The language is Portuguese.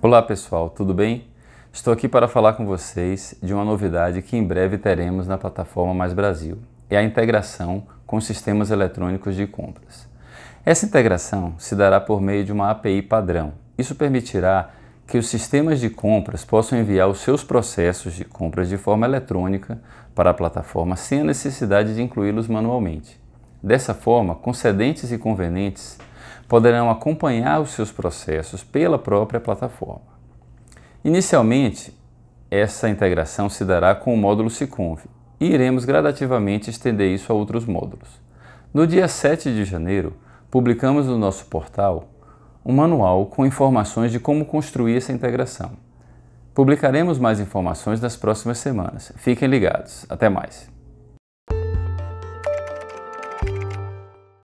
Olá pessoal, tudo bem? Estou aqui para falar com vocês de uma novidade que em breve teremos na plataforma Mais Brasil: é a integração com sistemas eletrônicos de compras. Essa integração se dará por meio de uma API padrão. Isso permitirá que os sistemas de compras possam enviar os seus processos de compras de forma eletrônica para a plataforma sem a necessidade de incluí-los manualmente. Dessa forma, concedentes e convenientes poderão acompanhar os seus processos pela própria plataforma. Inicialmente, essa integração se dará com o módulo SICONV e iremos gradativamente estender isso a outros módulos. No dia 7 de janeiro, publicamos no nosso portal um manual com informações de como construir essa integração. Publicaremos mais informações nas próximas semanas. Fiquem ligados. Até mais!